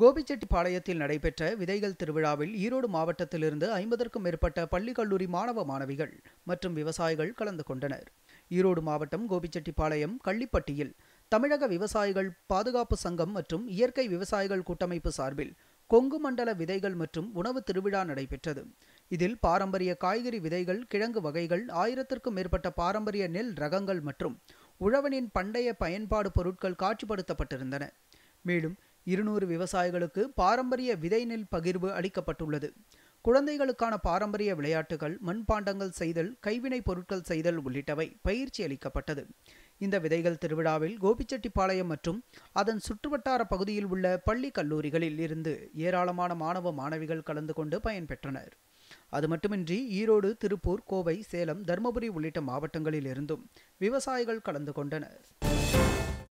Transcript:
கோபிச்செட்டிப்பாளையத்தில் நடைபெற்ற விதைகள் திருவிழாவில் ஈரோடு மாவட்டத்திலிருந்து ஐம்பதற்கும் மேற்பட்ட பள்ளி கல்லூரி மாணவ மாணவிகள் மற்றும் விவசாயிகள் கலந்து கொண்டனர் ஈரோடு மாவட்டம் கோபிச்செட்டிப்பாளையம் கள்ளிப்பட்டியில் தமிழக விவசாயிகள் பாதுகாப்பு சங்கம் மற்றும் இயற்கை விவசாயிகள் கூட்டமைப்பு சார்பில் கொங்கு மண்டல விதைகள் மற்றும் உணவு திருவிழா நடைபெற்றது இதில் பாரம்பரிய காய்கறி விதைகள் கிழங்கு வகைகள் ஆயிரத்திற்கும் மேற்பட்ட பாரம்பரிய நெல் ரகங்கள் மற்றும் உழவனின் பண்டைய பயன்பாடு பொருட்கள் காட்சிப்படுத்தப்பட்டிருந்தன மேலும் இருநூறு விவசாயிகளுக்கு பாரம்பரிய விதை நெல் பகிர்வு அளிக்கப்பட்டுள்ளது குழந்தைகளுக்கான பாரம்பரிய விளையாட்டுகள் மண்பாண்டங்கள் செய்தல் கைவினைப் பொருட்கள் செய்தல் உள்ளிட்டவை பயிற்சி அளிக்கப்பட்டது இந்த விதைகள் திருவிழாவில் கோபிச்செட்டிப்பாளையம் மற்றும் அதன் சுற்றுவட்டார பகுதியில் உள்ள பள்ளி கல்லூரிகளில் இருந்து ஏராளமான மாணவ மாணவிகள் கலந்து கொண்டு பயன்பெற்றனர் அது மட்டுமின்றி ஈரோடு திருப்பூர் கோவை சேலம் தருமபுரி உள்ளிட்ட மாவட்டங்களில் இருந்தும் விவசாயிகள் கலந்து கொண்டனர்